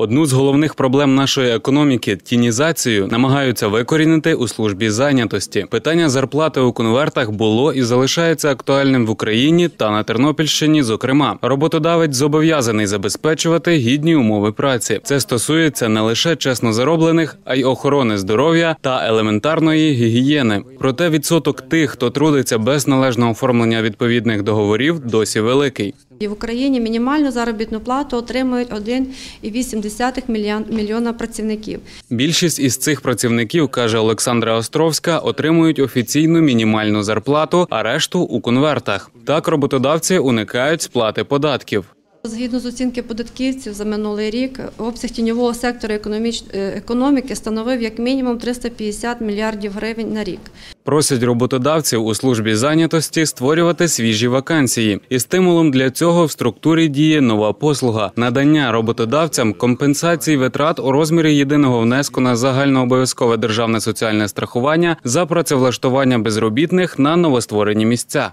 Одну з головних проблем нашої економіки тінізацію намагаються викорінити у службі зайнятості. Питання зарплати у конвертах було і залишається актуальним в Україні та на Тернопільщині. Зокрема, роботодавець зобов'язаний забезпечувати гідні умови праці. Це стосується не лише чесно зароблених, а й охорони здоров'я та елементарної гігієни. Проте відсоток тих, хто трудиться без належного оформлення відповідних договорів, досі великий. І в Україні мінімальну заробітну плату отримують 1,8 мільйона працівників. Більшість із цих працівників каже Олександра Островська, отримують офіційну мінімальну зарплату, а решту у конвертах. Так роботодавці уникають сплати податків. Згідно з оцінки податківців за минулий рік, обсяг тіньового сектору е, економіки становив як мінімум 350 мільярдів гривень на рік. Просять роботодавців у службі зайнятості створювати свіжі вакансії, і стимулом для цього в структурі діє нова послуга надання роботодавцям компенсації витрат у розмірі єдиного внеску на загальнообов'язкове державне соціальне страхування за працевлаштування безробітних на новостворені місця.